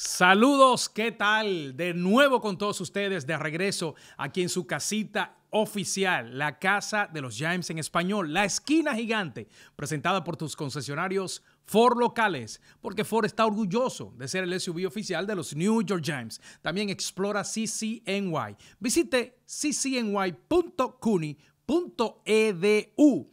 Saludos, ¿qué tal? De nuevo con todos ustedes, de regreso aquí en su casita oficial, la casa de los James en español, la esquina gigante, presentada por tus concesionarios Ford locales, porque Ford está orgulloso de ser el SUV oficial de los New York James. También explora CCNY. Visite ccny.cuni.edu.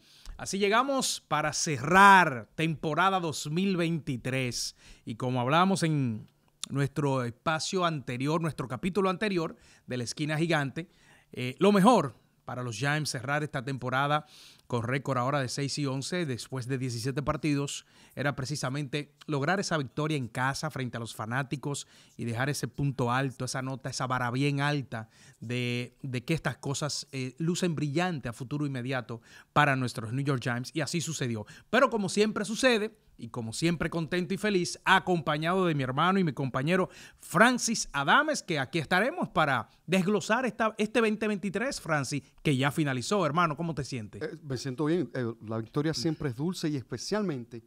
E Así llegamos para cerrar temporada 2023. Y como hablábamos en nuestro espacio anterior, nuestro capítulo anterior de la esquina gigante, eh, lo mejor para los Giants cerrar esta temporada con récord ahora de 6 y 11 después de 17 partidos era precisamente lograr esa victoria en casa frente a los fanáticos y dejar ese punto alto, esa nota, esa vara bien alta de, que estas cosas eh, lucen brillante a futuro inmediato para nuestros New York Giants y así sucedió. Pero como siempre sucede, y como siempre contento y feliz, acompañado de mi hermano y mi compañero Francis Adames, que aquí estaremos para desglosar esta, este 2023, Francis, que ya finalizó. Hermano, ¿cómo te sientes? Eh, me siento bien. Eh, la victoria siempre es dulce y especialmente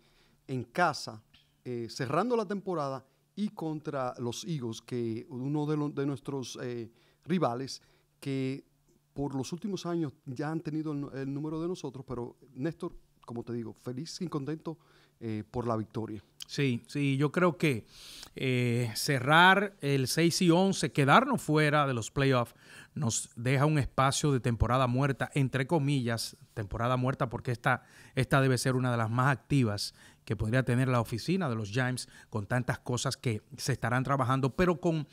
en casa, eh, cerrando la temporada y contra los higos, que uno de, de nuestros rivales que por los últimos años ya han tenido el número de nosotros, pero Néstor, como te digo, feliz y contento eh, por la victoria. Sí, sí, yo creo que eh, cerrar el 6 y 11, quedarnos fuera de los playoffs, nos deja un espacio de temporada muerta, entre comillas, temporada muerta porque esta, esta debe ser una de las más activas que podría tener la oficina de los James con tantas cosas que se estarán trabajando, pero con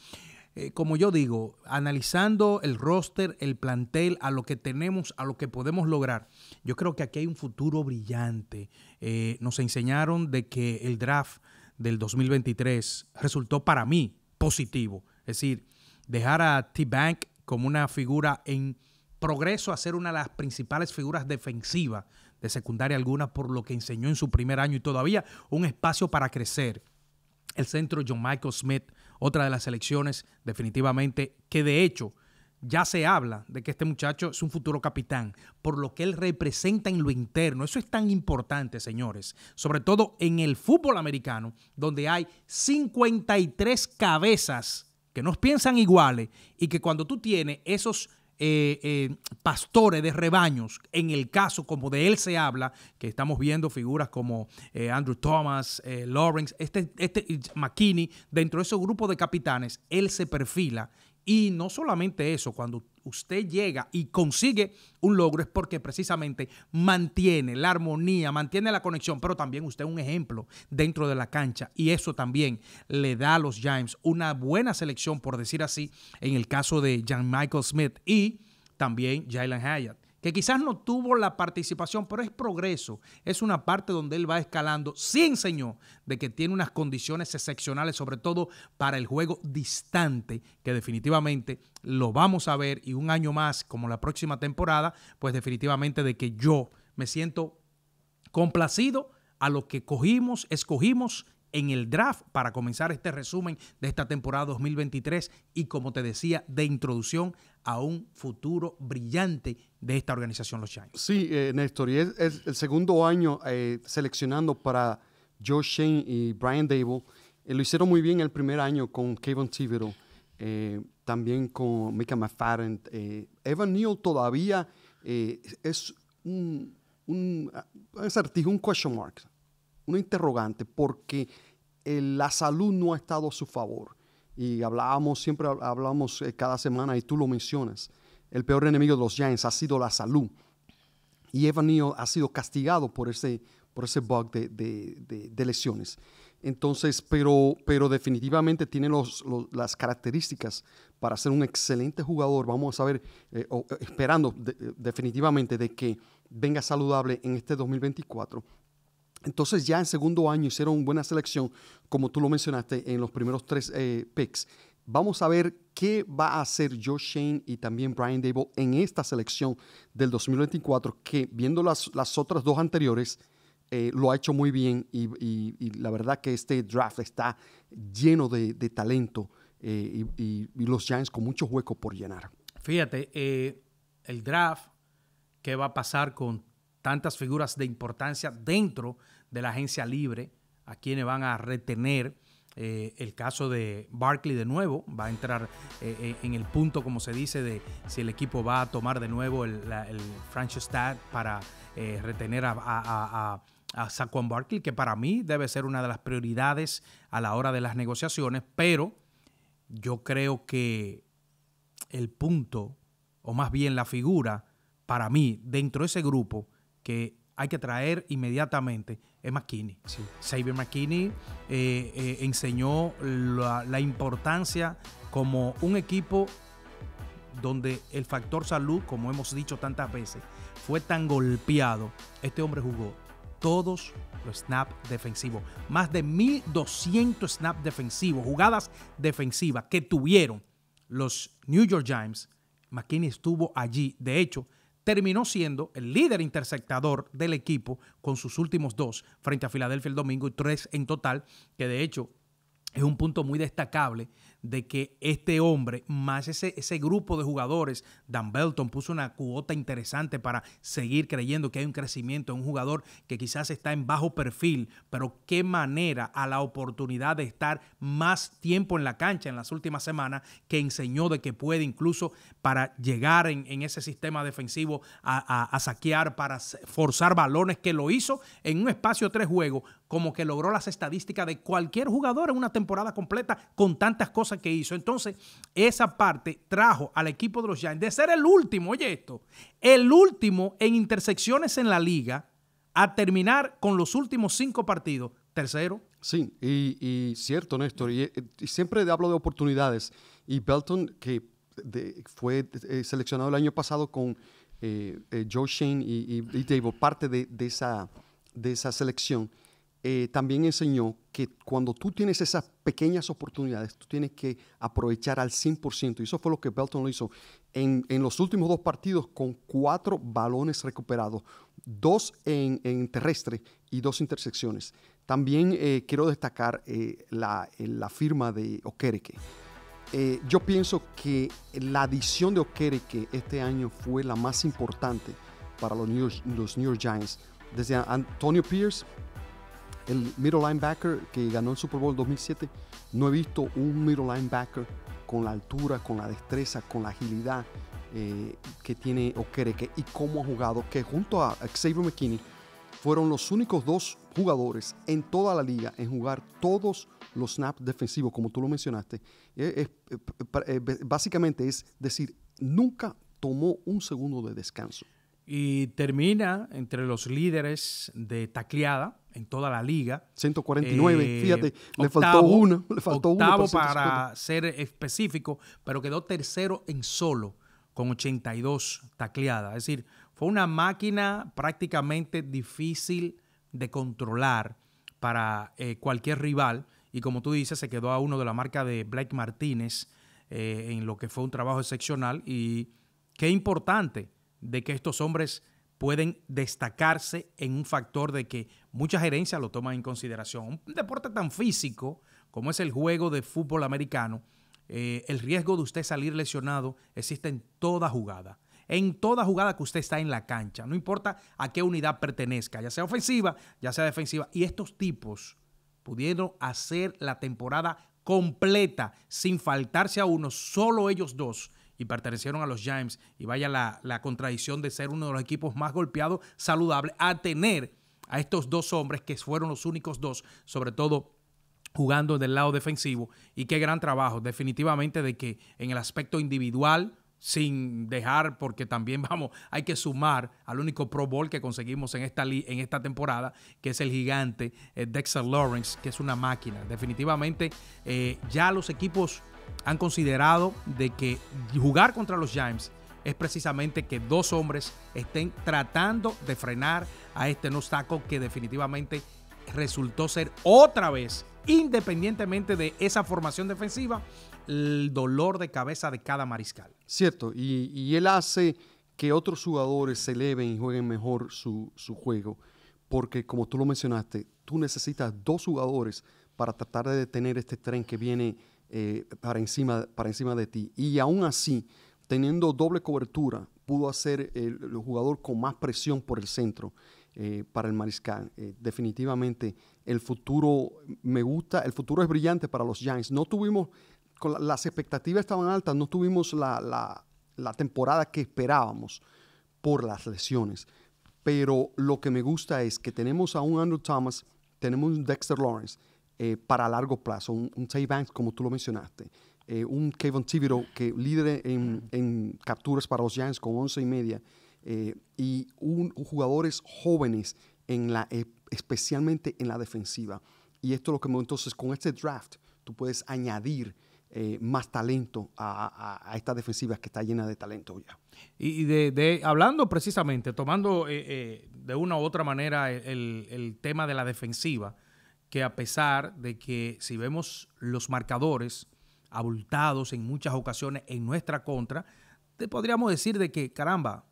eh, como yo digo, analizando el roster, el plantel, a lo que tenemos, a lo que podemos lograr, yo creo que aquí hay un futuro brillante. Eh, nos enseñaron de que el draft del 2023 resultó para mí positivo. Es decir, dejar a T-Bank como una figura en progreso a ser una de las principales figuras defensivas de secundaria alguna por lo que enseñó en su primer año y todavía un espacio para crecer. El centro John Michael Smith otra de las elecciones definitivamente que de hecho ya se habla de que este muchacho es un futuro capitán, por lo que él representa en lo interno. Eso es tan importante, señores, sobre todo en el fútbol americano, donde hay 53 cabezas que no piensan iguales y que cuando tú tienes esos eh, eh, pastores de rebaños, en el caso como de él se habla, que estamos viendo figuras como eh, Andrew Thomas, eh, Lawrence, este, este McKinney, dentro de ese grupo de capitanes, él se perfila y no solamente eso, cuando usted llega y consigue un logro es porque precisamente mantiene la armonía, mantiene la conexión, pero también usted es un ejemplo dentro de la cancha y eso también le da a los James una buena selección, por decir así, en el caso de Jan Michael Smith y también Jalen Hyatt que quizás no tuvo la participación, pero es progreso. Es una parte donde él va escalando. Sí enseñó de que tiene unas condiciones excepcionales, sobre todo para el juego distante, que definitivamente lo vamos a ver y un año más, como la próxima temporada, pues definitivamente de que yo me siento complacido a lo que cogimos, escogimos en el draft para comenzar este resumen de esta temporada 2023 y como te decía, de introducción a un futuro brillante de esta organización, los Giants. Sí, eh, Néstor, y es, el segundo año eh, seleccionando para Joe Shane y Brian Dable. Eh, lo hicieron muy bien el primer año con Kevin Thibodeau, también con Mika McFadden. Evan Neal todavía es un, un, un, ah, un question mark una interrogante porque eh, la salud no ha estado a su favor. Y hablábamos, siempre hablábamos eh, cada semana y tú lo mencionas. El peor enemigo de los Giants ha sido la salud. Y Evan Neal ha sido castigado por ese, por ese bug de, de, lesiones. Entonces, pero, pero definitivamente tiene los, las características para ser un excelente jugador. Vamos a ver, eh, esperando definitivamente de que venga saludable en este 2024 entonces ya en segundo año hicieron buena selección, como tú lo mencionaste, en los primeros tres eh, picks. Vamos a ver qué va a hacer Josh Shane y también Brian Dable en esta selección del 2024, que viendo las, otras dos anteriores, eh, lo ha hecho muy bien y, la verdad que este draft está lleno de, talento eh, y, los Giants con mucho hueco por llenar. Fíjate, el draft, ¿qué va a pasar con tantas figuras de importancia dentro de la agencia libre, a quienes van a retener. Eh, el caso de Barkley de nuevo va a entrar eh, eh, en el punto, como se dice, de si el equipo va a tomar de nuevo el, la, el para retener a, a, a, Saquon Barkley, que para mí debe ser una de las prioridades a la hora de las negociaciones, pero yo creo que el punto, o más bien la figura, para mí, dentro de ese grupo que hay que traer inmediatamente es McKinney. Sí. Xavier McKinney eh, eh, enseñó la, la importancia como un equipo donde el factor salud, como hemos dicho tantas veces, fue tan golpeado. Este hombre jugó todos los snaps defensivos. Más de 1.200 snaps defensivos, jugadas defensivas que tuvieron los New York Giants. McKinney estuvo allí. De hecho, terminó siendo el líder interceptador del equipo con sus últimos dos frente a Filadelfia el domingo y tres en total, que de hecho es un punto muy destacable de que este hombre, más ese, grupo de jugadores, Dan Belton puso una cuota interesante para seguir creyendo que hay un crecimiento en un jugador que quizás está en bajo perfil, pero qué manera a la oportunidad de estar más tiempo en la cancha en las últimas semanas, que enseñó de que puede incluso para llegar en, ese sistema defensivo a, a saquear, para forzar balones, que lo hizo en un espacio tres juegos como que logró las estadísticas de cualquier jugador en una temporada completa con tantas cosas que hizo. Entonces, esa parte trajo al equipo de los Giants de ser el último, oye esto, el último en intersecciones en la liga a terminar con los últimos cinco partidos. Tercero. Sí, y, cierto, Néstor. Y, siempre hablo de oportunidades. Y Belton, que fue eh, seleccionado el año pasado con eh, eh, Joe Shane y, y, Dave, parte esa, de esa selección, eh, también enseñó que cuando tú tienes esas pequeñas oportunidades, tú tienes que aprovechar al 100%. Y eso fue lo que Belton lo hizo en, los últimos dos partidos con cuatro balones recuperados, dos en, terrestre y dos intersecciones. También eh, quiero destacar eh, la, firma de Okereke. yo pienso que la adición de Okereke este año fue la más importante para los los New York Giants. Desde Antonio Pierce el middle linebacker que ganó el Super Bowl 2007, no he visto un middle linebacker con la altura, con la destreza, con la agilidad eh, que tiene Okereke y cómo ha jugado, que junto a Xavier McKinney fueron los únicos dos jugadores en toda la liga en jugar todos los snaps defensivos, como tú lo mencionaste. Eh, eh, básicamente es decir, nunca tomó un segundo de descanso. Y termina entre los líderes de tacleada en toda la liga. 149, eh, fíjate, le faltó uno. Le faltó uno para, ser específico, pero quedó tercero en solo con 82 tacleadas. Es decir, fue una máquina prácticamente difícil de controlar para eh, cualquier rival. Y como tú dices, se quedó a uno de la marca de Blake Martínez eh, en lo que fue un trabajo excepcional. Y qué importante de que estos hombres pueden destacarse en un factor de que muchas gerencias lo toman en consideración. Un deporte tan físico como es el juego de fútbol americano, eh, el riesgo de usted salir lesionado existe en toda jugada. En toda jugada que usted está en la cancha, no importa a qué unidad pertenezca, ya sea ofensiva, ya sea defensiva. Y estos tipos pudieron hacer la temporada completa sin faltarse a uno, solo ellos dos y pertenecieron a los James, y vaya la, contradicción de ser uno de los equipos más golpeados, saludable, a tener a estos dos hombres que fueron los únicos dos, sobre todo jugando del lado defensivo y qué gran trabajo definitivamente de que en el aspecto individual sin dejar, porque también vamos, hay que sumar al único Pro Bowl que conseguimos en esta, en esta temporada, que es el gigante eh, Dexter Lawrence, que es una máquina. Definitivamente, eh, ya los equipos han considerado de que jugar contra los James es precisamente que dos hombres estén tratando de frenar a este no que definitivamente resultó ser otra vez, independientemente de esa formación defensiva, el dolor de cabeza de cada mariscal. Cierto, y, él hace que otros jugadores se eleven y jueguen mejor su, su juego, porque como tú lo mencionaste, tú necesitas dos jugadores para tratar de detener este tren que viene eh, para, encima, para encima de ti. Y aún así, teniendo doble cobertura, pudo hacer el, jugador con más presión por el centro eh, para el mariscal. Eh, definitivamente, el futuro me gusta, el futuro es brillante para los Giants. No tuvimos, las expectativas estaban altas, no tuvimos la, temporada que esperábamos por las lesiones. Pero lo que me gusta es que tenemos a un Andrew Thomas, tenemos un Dexter Lawrence, eh, para largo plazo, un, un Banks, como tú lo mencionaste, eh, un Kevin Tibiro, que líder en, capturas para los Giants con 11 y media, eh, y un, jugadores jóvenes, en la, especialmente en la defensiva. Y esto es lo que entonces con este draft tú puedes añadir más talento a, a, a, esta defensiva que está llena de talento ya. Y de, hablando precisamente, tomando de una u otra manera el, el, tema de la defensiva, que a pesar de que si vemos los marcadores abultados en muchas ocasiones en nuestra contra, te podríamos decir de que, caramba,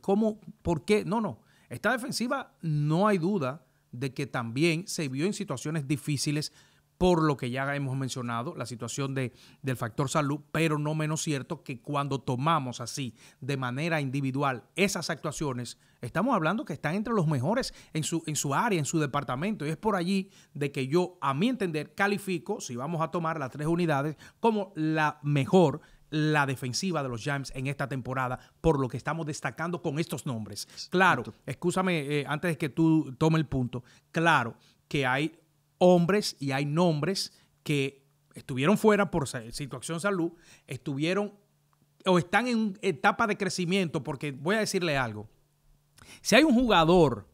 ¿cómo? ¿Por qué? No, no. Esta defensiva no hay duda de que también se vio en situaciones difíciles por lo que ya hemos mencionado, la situación de, del factor salud, pero no menos cierto que cuando tomamos así de manera individual esas actuaciones, estamos hablando que están entre los mejores en su, en su área, en su departamento, y es por allí de que yo, a mi entender, califico, si vamos a tomar las tres unidades, como la mejor la defensiva de los James en esta temporada, por lo que estamos destacando con estos nombres. Claro, escúchame, eh, antes de que tú tome el punto, claro que hay hombres y hay nombres que estuvieron fuera por situación salud, estuvieron o están en etapa de crecimiento, porque voy a decirle algo. Si hay un jugador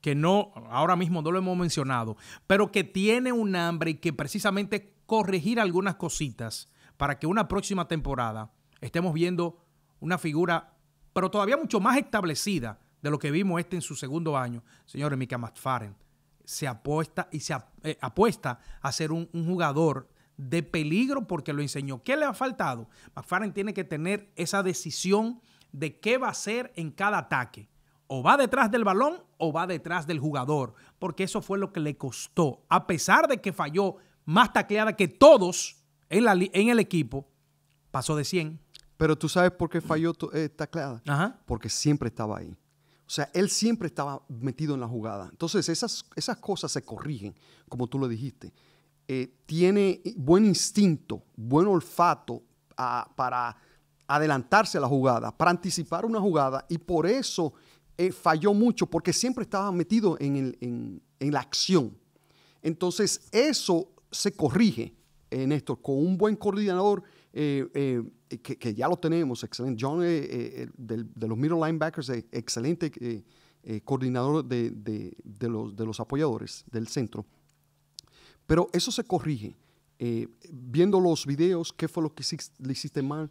que no, ahora mismo no lo hemos mencionado, pero que tiene un hambre y que precisamente corregir algunas cositas para que una próxima temporada estemos viendo una figura, pero todavía mucho más establecida de lo que vimos este en su segundo año, señores Mika McFarren se apuesta y se eh, apuesta a ser un, jugador de peligro porque lo enseñó. ¿Qué le ha faltado? McFarren tiene que tener esa decisión de qué va a hacer en cada ataque. O va detrás del balón o va detrás del jugador, porque eso fue lo que le costó. A pesar de que falló más tacleada que todos en, la, en el equipo, pasó de 100. Pero tú sabes por qué falló eh, tacleada. Porque siempre estaba ahí. O sea, él siempre estaba metido en la jugada. Entonces, esas, esas cosas se corrigen, como tú lo dijiste. Eh, tiene buen instinto, buen olfato ah, para adelantarse a la jugada, para anticipar una jugada, y por eso eh, falló mucho, porque siempre estaba metido en, en la acción. Entonces, eso se corrige, en eh, esto con un buen coordinador eh, eh, que, ya lo tenemos, excelente. John, eh, de los middle linebackers, excelente coordinador de, los, de los apoyadores del centro. Pero eso se corrige. viendo los videos, qué fue lo que le hiciste mal,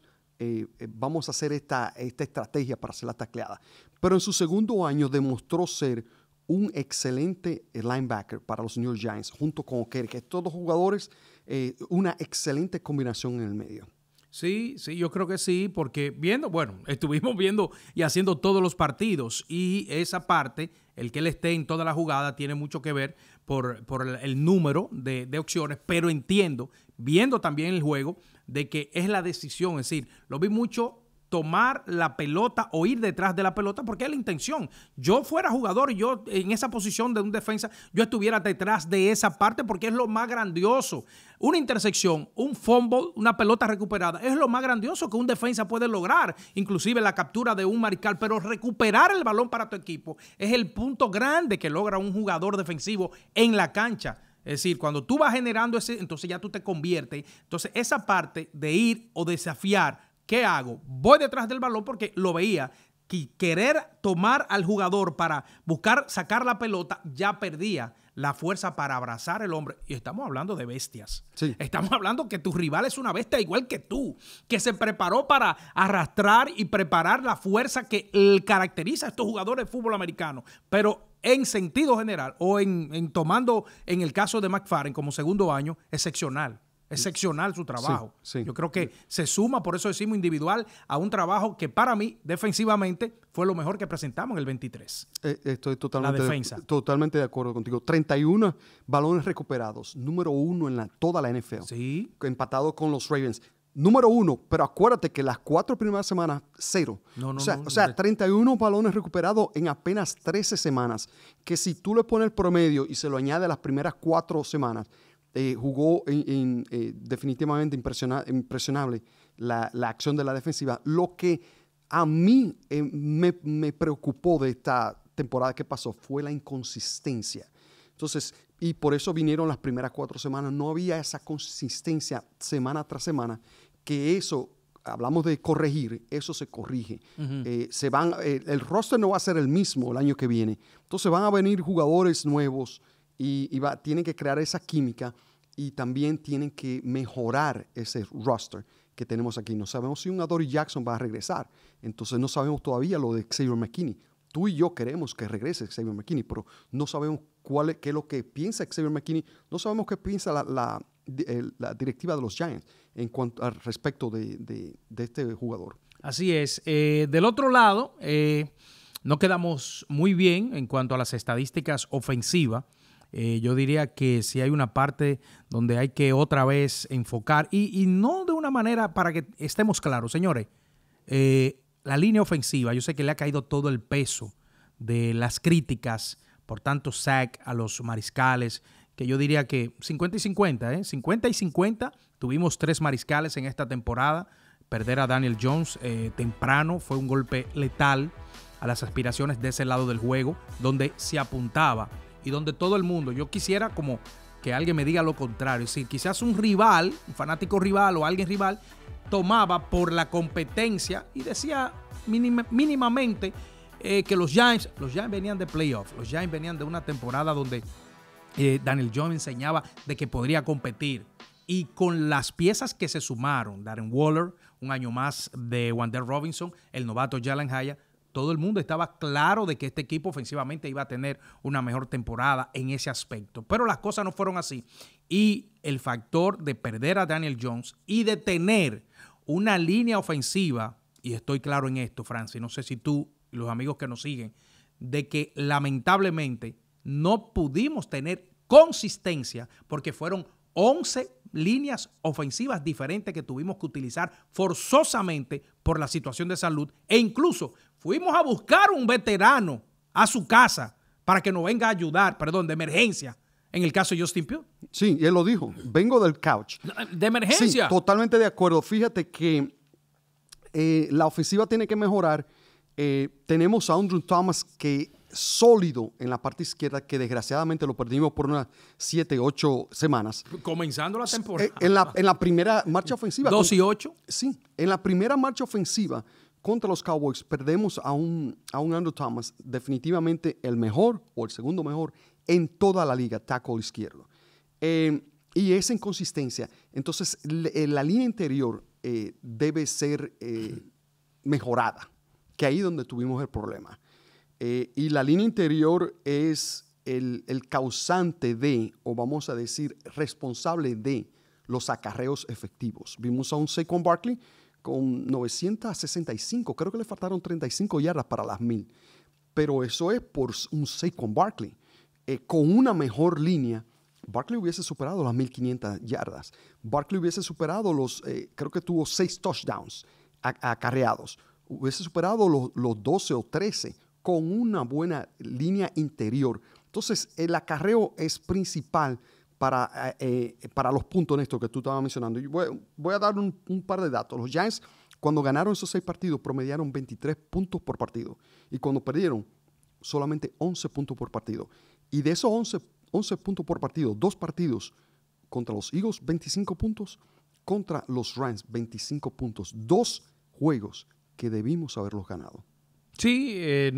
vamos a hacer esta, esta estrategia para hacer la tacleada. Pero en su segundo año demostró ser un excelente linebacker para los New York Giants, junto con Oker, que estos dos jugadores eh, una excelente combinación en el medio. Sí, sí, yo creo que sí, porque viendo, bueno, estuvimos viendo y haciendo todos los partidos y esa parte, el que él esté en toda la jugada, tiene mucho que ver por, el número de, de, opciones, pero entiendo, viendo también el juego, de que es la decisión, es decir, lo vi mucho tomar la pelota o ir detrás de la pelota, porque es la intención. Yo fuera jugador, yo en esa posición de un defensa, yo estuviera detrás de esa parte porque es lo más grandioso. Una intersección, un fumble, una pelota recuperada, es lo más grandioso que un defensa puede lograr, inclusive la captura de un mariscal, pero recuperar el balón para tu equipo es el punto grande que logra un jugador defensivo en la cancha. Es decir, cuando tú vas generando ese, entonces ya tú te conviertes. Entonces esa parte de ir o desafiar ¿Qué hago? Voy detrás del balón porque lo veía que querer tomar al jugador para buscar sacar la pelota ya perdía la fuerza para abrazar el hombre. Y estamos hablando de bestias. Estamos hablando que tu rival es una bestia igual que tú, que se preparó para arrastrar y preparar la fuerza que caracteriza a estos jugadores de fútbol americano. Pero en sentido general, o en, en tomando en el caso de McFarren como segundo año, excepcional. Es su trabajo. Yo creo que se suma, por eso decimos individual, a un trabajo que para mí, defensivamente, fue lo mejor que presentamos en el 23. Eh, estoy totalmente, De, totalmente de acuerdo contigo. 31 balones recuperados, número uno en toda la NFL. Empatado con los Ravens. Número uno, pero acuérdate que las cuatro primeras semanas, cero. o sea, o sea 31 balones recuperados en apenas 13 semanas. Que si tú le pones el promedio y se lo añade a las primeras cuatro semanas, eh, jugó eh, definitivamente impresionable la, acción de la defensiva. Lo que a mí eh, me, preocupó de esta temporada que pasó fue la inconsistencia. Entonces, y por eso vinieron las primeras cuatro semanas, no había esa consistencia semana tras semana, que eso, hablamos de corregir, eso se corrige. se van, el roster no va a ser el mismo el año que viene. Entonces van a venir jugadores nuevos, y, tienen que crear esa química y también tienen que mejorar ese roster que tenemos aquí. No sabemos si un Adory Jackson va a regresar, entonces no sabemos todavía lo de Xavier McKinney. Tú y yo queremos que regrese Xavier McKinney, pero no sabemos cuál es, qué es lo que piensa Xavier McKinney, no sabemos qué piensa la, directiva de los Giants en cuanto al respecto de, este jugador. Así es. Eh, del otro lado, eh, no quedamos muy bien en cuanto a las estadísticas ofensivas eh, yo diría que si hay una parte donde hay que otra vez enfocar, y, no de una manera para que estemos claros, señores, eh, la línea ofensiva, yo sé que le ha caído todo el peso de las críticas, por tanto, sack a los mariscales, que yo diría que 50 y 50, ¿eh? 50 y 50, tuvimos tres mariscales en esta temporada, perder a Daniel Jones eh, temprano fue un golpe letal a las aspiraciones de ese lado del juego, donde se apuntaba donde todo el mundo, yo quisiera como que alguien me diga lo contrario, Si quizás un rival, un fanático rival o alguien rival, tomaba por la competencia y decía mínimamente eh, que los Giants, los Giants venían de playoffs, los Giants venían de una temporada donde eh, Daniel Jones enseñaba de que podría competir. Y con las piezas que se sumaron, Darren Waller, un año más de Wander Robinson, el novato Jalen Haya, todo el mundo estaba claro de que este equipo ofensivamente iba a tener una mejor temporada en ese aspecto. Pero las cosas no fueron así. Y el factor de perder a Daniel Jones y de tener una línea ofensiva, y estoy claro en esto, Francis, no sé si tú y los amigos que nos siguen, de que lamentablemente no pudimos tener consistencia porque fueron 11 líneas ofensivas diferentes que tuvimos que utilizar forzosamente por la situación de salud e incluso fuimos a buscar un veterano a su casa para que nos venga a ayudar, perdón, de emergencia. En el caso de Justin Pugh. Sí, él lo dijo. Vengo del couch. De emergencia. totalmente de acuerdo. Fíjate que eh, la ofensiva tiene que mejorar. Eh, tenemos a Andrew Thomas que sólido en la parte izquierda que desgraciadamente lo perdimos por unas 7, 8 semanas. Comenzando la temporada. Eh, en la, en la primera marcha ofensiva. 2 y 8. Sí, en la primera marcha ofensiva contra los Cowboys perdemos a un, a un Andrew Thomas, definitivamente el mejor o el segundo mejor en toda la liga, tackle izquierdo. Eh, y esa inconsistencia, entonces eh, la línea interior eh, debe ser mejorada, que ahí es donde tuvimos el problema. y la línea interior es el, el, causante de, o vamos a decir, responsable de los acarreos efectivos. Vimos a un Saquon Barkley con 965. Creo que le faltaron 35 yardas para las 1000. Pero eso es por un Saquon Barkley. Eh, con una mejor línea, Barkley hubiese superado las 1500 yardas. Barkley hubiese superado los, eh, creo que tuvo 6 touchdowns acarreados. Hubiese superado los, los 12 o 13 con una buena línea interior. Entonces, el acarreo es principal para, eh, eh, para los puntos en esto que tú estabas mencionando. voy, a dar un, par de datos. Los Giants, cuando ganaron esos seis partidos, promediaron 23 puntos por partido. Y cuando perdieron, solamente 11 puntos por partido. Y de esos 11, 11 puntos por partido, dos partidos contra los Eagles, 25 puntos. Contra los Rams, 25 puntos. Dos juegos que debimos haberlos ganado. Sí,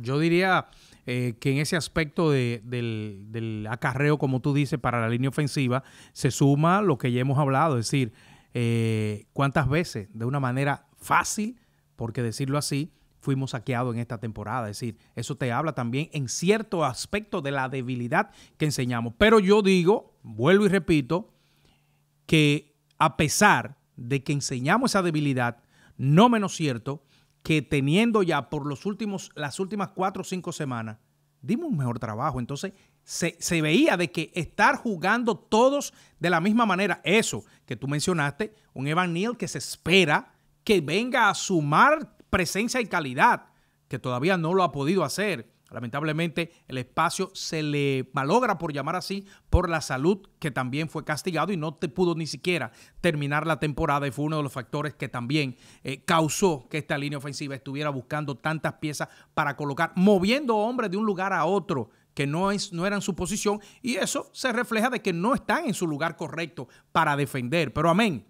yo diría eh, que en ese aspecto del, acarreo, como tú dices, para la línea ofensiva, se suma lo que ya hemos hablado, es decir, eh, cuántas veces de una manera fácil, porque decirlo así, fuimos saqueados en esta temporada. Es decir, eso te habla también en cierto aspecto de la debilidad que enseñamos. Pero yo digo, vuelvo y repito, que a pesar de que enseñamos esa debilidad, no menos cierto, que teniendo ya por los últimos, las últimas cuatro o cinco semanas, dimos un mejor trabajo. Entonces, se, se, veía de que estar jugando todos de la misma manera, eso que tú mencionaste, un Evan Neal que se espera que venga a sumar presencia y calidad, que todavía no lo ha podido hacer. Lamentablemente el espacio se le malogra, por llamar así, por la salud, que también fue castigado y no te pudo ni siquiera terminar la temporada y fue uno de los factores que también eh, causó que esta línea ofensiva estuviera buscando tantas piezas para colocar, moviendo hombres de un lugar a otro que no, es, no eran su posición y eso se refleja de que no están en su lugar correcto para defender. Pero amén,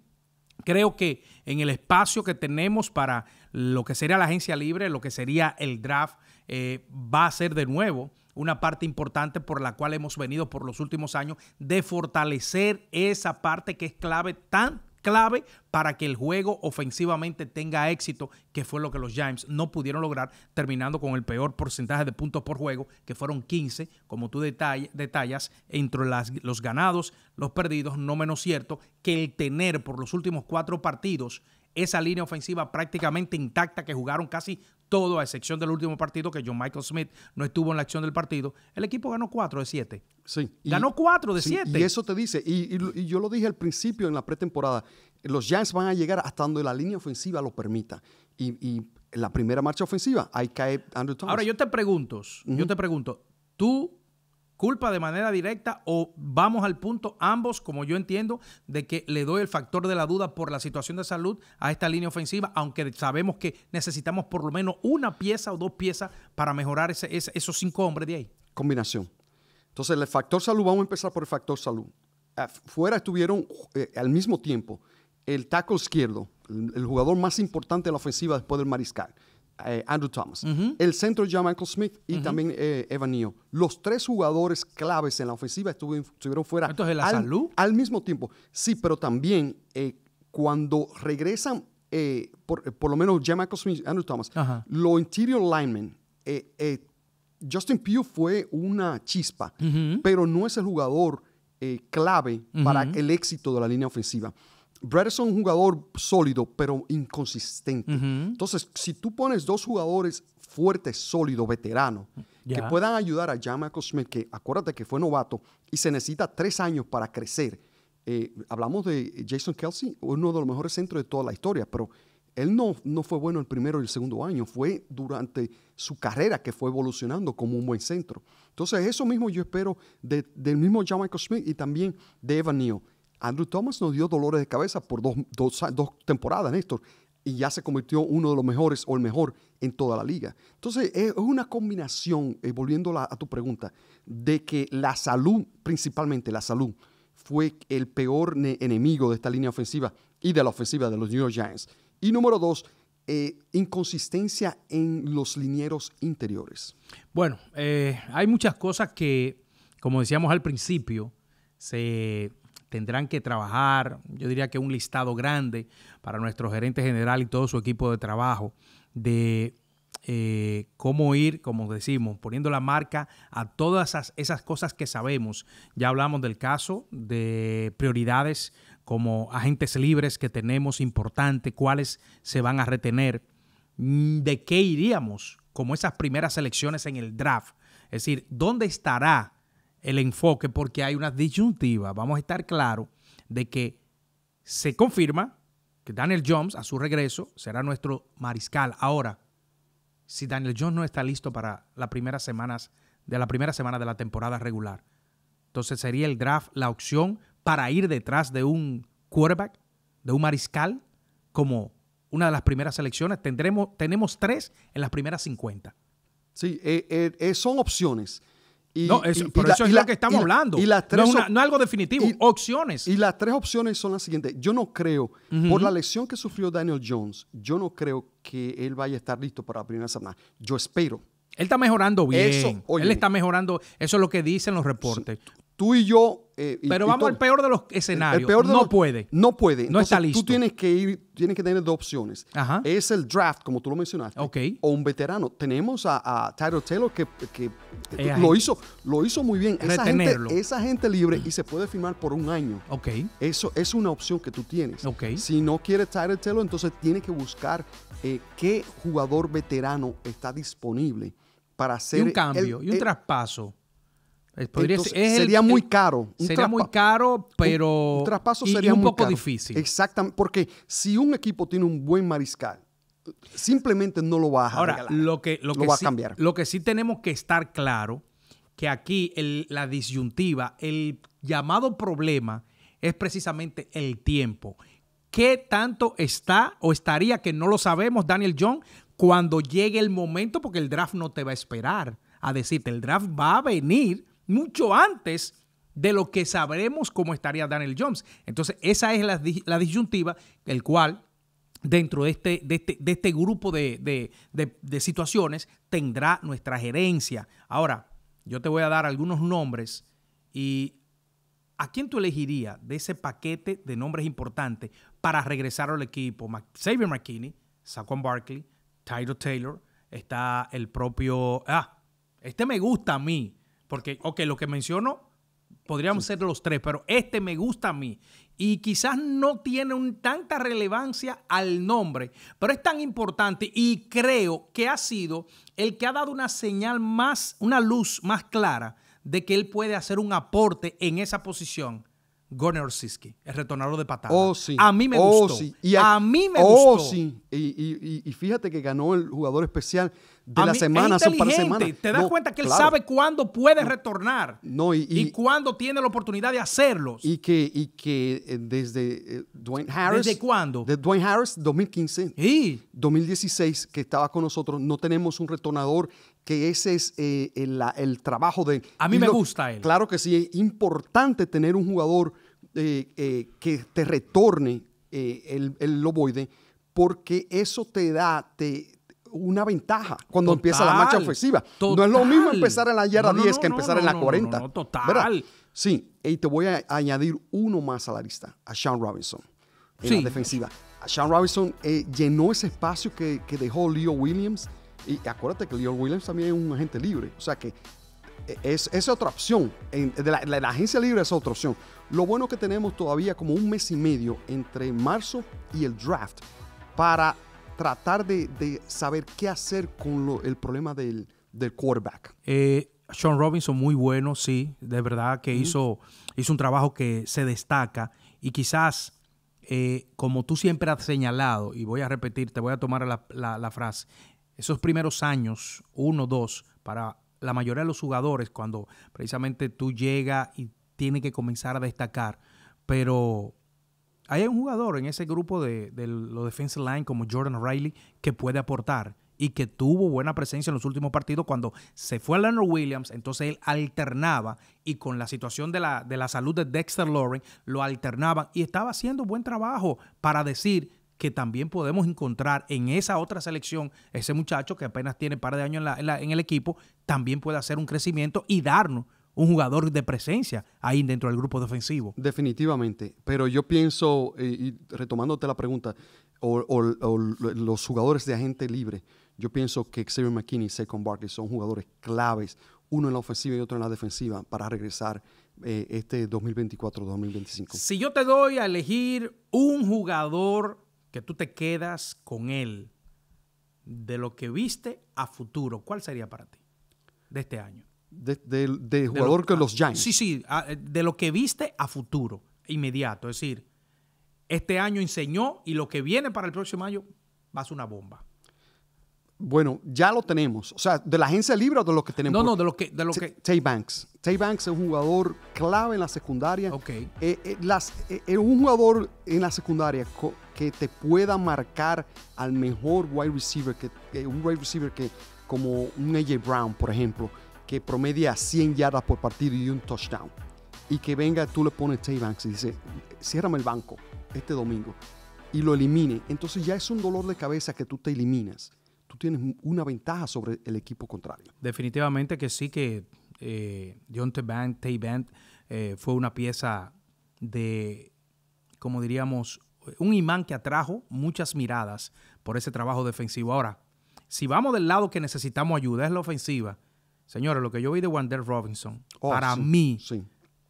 creo que en el espacio que tenemos para lo que sería la agencia libre, lo que sería el draft, eh, va a ser de nuevo una parte importante por la cual hemos venido por los últimos años de fortalecer esa parte que es clave, tan clave para que el juego ofensivamente tenga éxito, que fue lo que los Giants no pudieron lograr, terminando con el peor porcentaje de puntos por juego, que fueron 15, como tú detallas, entre las, los ganados, los perdidos, no menos cierto que el tener por los últimos cuatro partidos esa línea ofensiva prácticamente intacta que jugaron casi todo, a excepción del último partido, que John Michael Smith no estuvo en la acción del partido, el equipo ganó 4 de 7. Sí. Ganó 4 de 7. y eso te dice, y, yo lo dije al principio en la pretemporada, los Giants van a llegar hasta donde la línea ofensiva lo permita. Y, la primera marcha ofensiva, ahí cae Andrew Thomas. Ahora yo te pregunto, yo te pregunto, tú culpa de manera directa o vamos al punto ambos, como yo entiendo, de que le doy el factor de la duda por la situación de salud a esta línea ofensiva, aunque sabemos que necesitamos por lo menos una pieza o dos piezas para mejorar ese, esos cinco hombres de ahí. Combinación. Entonces, el factor salud, vamos a empezar por el factor salud. Ah, fuera estuvieron eh, al mismo tiempo el taco izquierdo, el, el, jugador más importante de la ofensiva después del mariscal, eh, Andrew Thomas, el centro ya Michael Smith y también eh, Evan Neal. Los tres jugadores claves en la ofensiva estuvieron, fuera. al, mismo tiempo. Sí, pero también eh, cuando regresan, por, lo menos ya Michael Smith, Andrew Thomas, los interior linemen, Justin Pugh fue una chispa, pero no es el jugador clave para el éxito de la línea ofensiva. Bredesen es un jugador sólido, pero inconsistente. Entonces, si tú pones dos jugadores fuertes, sólidos, veteranos, que puedan ayudar a Jan Michael que acuérdate que fue novato y se necesita tres años para crecer. Eh, hablamos de Jason Kelsey, uno de los mejores centros de toda la historia, pero él no, no fue bueno el primero y el segundo año, fue durante su carrera que fue evolucionando como un buen centro. Entonces, eso mismo yo espero del mismo Jan y también de Evan Neal Andrew Thomas nos dio dolores de cabeza por dos, dos, temporadas, Néstor, y ya se convirtió uno de los mejores o el mejor en toda la liga. Entonces, es una combinación, eh, volviendo a tu pregunta, de que la salud, principalmente la salud, fue el peor enemigo de esta línea ofensiva y de la ofensiva de los New York Giants. Y número dos, eh, inconsistencia en los linieros interiores. Bueno, eh, hay muchas cosas que, como decíamos al principio, se tendrán que trabajar, yo diría que un listado grande para nuestro gerente general y todo su equipo de trabajo de eh, cómo ir, como decimos, poniendo la marca a todas esas, esas cosas que sabemos. Ya hablamos del caso de prioridades como agentes libres que tenemos importante, cuáles se van a retener, mm, de qué iríamos como esas primeras elecciones en el draft. Es decir, ¿dónde estará el enfoque porque hay una disyuntiva. Vamos a estar claros de que se confirma que Daniel Jones a su regreso será nuestro mariscal. Ahora, si Daniel Jones no está listo para las primeras semanas de la primera semana de la temporada regular, entonces sería el draft la opción para ir detrás de un quarterback, de un mariscal, como una de las primeras selecciones. Tendremos, tenemos tres en las primeras 50. Sí, eh, eh, eh, son opciones no, por eso es lo que estamos hablando. no, algo definitivo, opciones. Y las tres opciones son las siguientes. Yo no creo, por la lesión que sufrió Daniel Jones, yo no creo que él vaya a estar listo para la primera semana. Yo espero. Él está mejorando bien. Eso, él está mejorando. Eso es lo que dicen los reportes tú y yo. Eh, Pero vamos al peor de los escenarios. no puede. No puede. no está listo. Tú tienes que ir, tienes que tener dos opciones. Ajá. Es el draft, como tú lo mencionaste. Okay. O un veterano. Tenemos a, a Tyler Taylor que, lo, hizo, lo hizo muy bien. Esa gente, esa gente, libre y se puede firmar por un año. Ok. Eso es una opción que tú tienes. Okay. Si no quieres Tyler Taylor, entonces tienes que buscar eh, qué jugador veterano está disponible para hacer. Y un cambio, y un traspaso eh, sería muy caro. sería muy caro, pero. Un, traspaso sería un poco difícil. Exactamente, porque si un equipo tiene un buen mariscal, simplemente no lo va a Ahora, lo que, lo, va sí, a cambiar. Lo que sí tenemos que estar claro que aquí la disyuntiva, el llamado problema es precisamente el tiempo. ¿Qué tanto está o estaría que no lo sabemos, Daniel John, cuando llegue el momento? Porque el draft no te va a esperar a decirte, el draft va a venir mucho antes de lo que sabremos cómo estaría Daniel Jones. Entonces, esa es la, disyuntiva, el cual dentro de este, de este, de este grupo de, situaciones tendrá nuestra gerencia. Ahora, yo te voy a dar algunos nombres y ¿a quién tú elegirías de ese paquete de nombres importantes para regresar al equipo? Xavier McKinney, Saquon Barkley, Tyler Taylor, está el propio... Ah, este me gusta a mí. Porque, ok, lo que menciono podríamos ser los tres, pero este me gusta a mí. Y quizás no tiene tanta relevancia al nombre, pero es tan importante y creo que ha sido el que ha dado una señal más, una luz más clara de que él puede hacer un aporte en esa posición. Goner Siski, el retornador de patada. Oh, sí. A mí me oh, gustó. a, mí me oh, Sí. y fíjate que ganó el jugador especial de la semana para semana. Te das cuenta que él sabe cuándo puede mm, retornar no, y, y, cuándo tiene la oportunidad de hacerlo Y que, y que eh, desde eh, Dwayne Harris. ¿Desde cuándo? De Dwayne Harris, 2015. Y 2016, que estaba con nosotros, no tenemos un retornador que ese es eh, el, trabajo de... A mí me gusta él. Claro que sí, es importante tener un jugador que te retorne el, el loboide porque eso te da, te, una ventaja cuando empieza la marcha ofensiva. No es lo mismo empezar en la yarda 10 que empezar en la 40. total. Sí, y te voy a añadir uno más a la lista, a Sean Robinson, en la defensiva. Sean Robinson eh, llenó ese espacio que, dejó Leo Williams. Y acuérdate que Leo Williams también es un agente libre. O sea que eh, es, otra opción. la, la, agencia libre es otra opción. Lo bueno que tenemos todavía como un mes y medio entre marzo y el draft para tratar de, saber qué hacer con lo, el problema del, quarterback. Eh, Sean Robinson, muy bueno, sí, de verdad que hizo, hizo un trabajo que se destaca y quizás, eh, como tú siempre has señalado, y voy a repetir, te voy a tomar la, la frase, esos primeros años, uno, dos, para la mayoría de los jugadores, cuando precisamente tú llegas y tienes que comenzar a destacar, pero hay un jugador en ese grupo de, los defensive line como Jordan Riley que puede aportar y que tuvo buena presencia en los últimos partidos cuando se fue a Leonard Williams, entonces él alternaba y con la situación de la, salud de Dexter Lawrence lo alternaban y estaba haciendo buen trabajo para decir que también podemos encontrar en esa otra selección, ese muchacho que apenas tiene un par de años en el equipo, también puede hacer un crecimiento y darnos un jugador de presencia ahí dentro del grupo defensivo. Definitivamente, pero yo pienso, eh, y retomándote la pregunta, o, los jugadores de agente libre, yo pienso que Xavier McKinney y Second Barkley son jugadores claves, uno en la ofensiva y otro en la defensiva, para regresar eh, este 2024-2025. Si yo te doy a elegir un jugador que tú te quedas con él, de lo que viste a futuro, ¿cuál sería para ti de este año? de, jugador que los Giants. Sí, sí, ah, eh, de lo que viste a futuro, inmediato. Es decir, este año enseñó y lo que viene para el próximo año va a ser una bomba. Bueno, ya lo tenemos. O sea, de la agencia libre o de lo que tenemos. No, no, de lo que. De lo que... Tay Banks. Tay Banks es un jugador clave en la secundaria. Ok. Eh, eh, eh un jugador en la secundaria que te pueda marcar al mejor wide receiver, que, un wide receiver que, como un AJ Brown, por ejemplo que promedia 100 yardas por partido y un touchdown, y que venga, tú le pones Tay Banks y dice, ciérrame el banco este domingo, y lo elimine, entonces ya es un dolor de cabeza que tú te eliminas. Tú tienes una ventaja sobre el equipo contrario. Definitivamente que sí, que John Tay Banks fue una pieza de, como diríamos, un imán que atrajo muchas miradas por ese trabajo defensivo. Ahora, si vamos del lado que necesitamos ayuda, es la ofensiva, Señores, lo que yo vi de Wander Robinson, oh, para mí,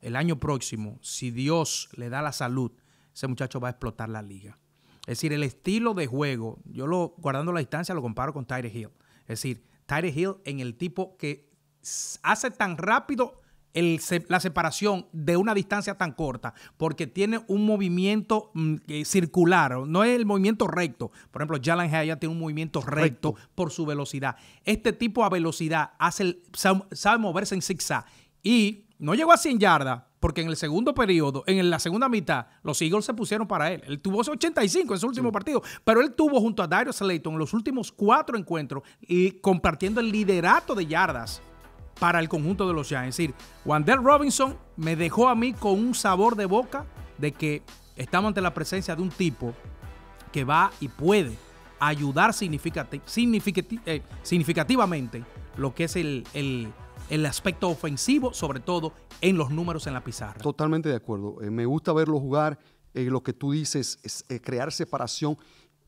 el año próximo, si Dios le da la salud, ese muchacho va a explotar la liga. Es decir, el estilo de juego, yo lo, guardando la distancia, lo comparo con Tyre Hill. Es decir, Tyre Hill en el tipo que hace tan rápido la separación de una distancia tan corta, porque tiene un movimiento mm, eh, circular, no es el movimiento recto. Por ejemplo, Jalen ya tiene un movimiento recto, por su velocidad. Este tipo a velocidad hace sabe, moverse en zigzag y no llegó a 100 yardas porque en el segundo periodo, en la segunda mitad, los Eagles se pusieron para él. Él tuvo 85 en su último partido, pero él tuvo junto a Darius Slayton los últimos cuatro encuentros y compartiendo el liderato de yardas para el conjunto de los Giants. Es decir, Wander Robinson me dejó a mí con un sabor de boca de que estamos ante la presencia de un tipo que va y puede ayudar eh, significativamente lo que es el, aspecto ofensivo, sobre todo en los números en la pizarra. Totalmente de acuerdo. Eh, me gusta verlo jugar, en eh, lo que tú dices, es, crear separación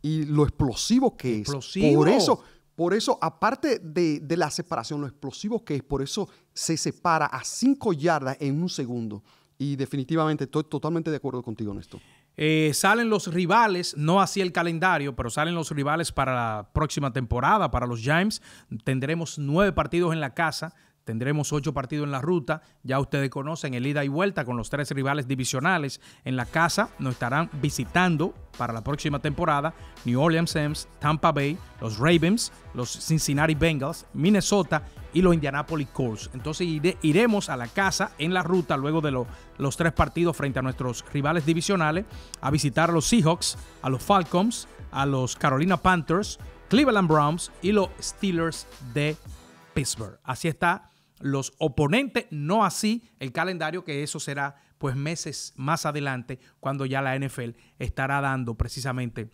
y lo explosivo que explosivo. es. Por eso por eso, aparte de, la separación, lo explosivo que es, por eso se separa a cinco yardas en un segundo. Y definitivamente estoy totalmente de acuerdo contigo en esto. Eh, salen los rivales, no así el calendario, pero salen los rivales para la próxima temporada, para los James Tendremos nueve partidos en la casa, Tendremos ocho partidos en la ruta, ya ustedes conocen el ida y vuelta con los tres rivales divisionales en la casa. Nos estarán visitando para la próxima temporada New Orleans Saints, Tampa Bay, los Ravens, los Cincinnati Bengals, Minnesota y los Indianapolis Colts. Entonces iremos a la casa en la ruta luego de los tres partidos frente a nuestros rivales divisionales a visitar a los Seahawks, a los Falcons, a los Carolina Panthers, Cleveland Browns y los Steelers de Pittsburgh. Así está los oponentes, no así el calendario, que eso será pues meses más adelante, cuando ya la NFL estará dando precisamente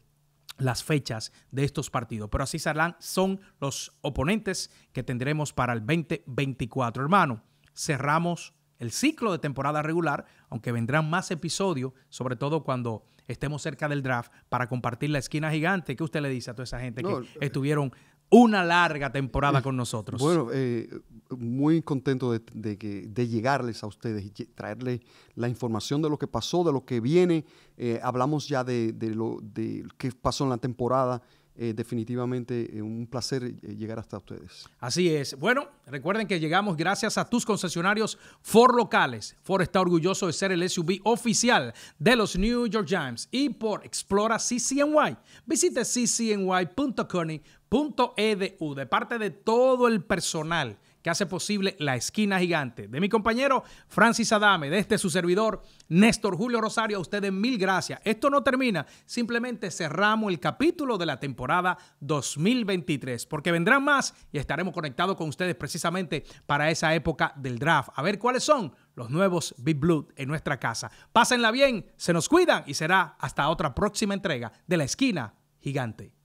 las fechas de estos partidos. Pero así serán, son los oponentes que tendremos para el 2024. Hermano, cerramos el ciclo de temporada regular, aunque vendrán más episodios, sobre todo cuando estemos cerca del draft, para compartir la esquina gigante. ¿Qué usted le dice a toda esa gente que eh, estuvieron una larga temporada eh, con nosotros? Bueno, eh, muy contento de, llegarles a ustedes y traerles la información de lo que pasó, de lo que viene. Eh, hablamos ya de, lo de qué pasó en la temporada. Eh, definitivamente eh, un placer llegar hasta ustedes. Así es. Bueno, recuerden que llegamos gracias a tus concesionarios Ford locales. Ford está orgulloso de ser el SUV oficial de los New York Giants y por Explora CCNY. Visite edu e de parte de todo el personal que hace posible La Esquina Gigante. De mi compañero Francis Adame, de este su servidor Néstor Julio Rosario, a ustedes mil gracias. Esto no termina, simplemente cerramos el capítulo de la temporada 2023, porque vendrán más y estaremos conectados con ustedes precisamente para esa época del draft. A ver cuáles son los nuevos Big Blood en nuestra casa. Pásenla bien, se nos cuidan y será hasta otra próxima entrega de La Esquina Gigante.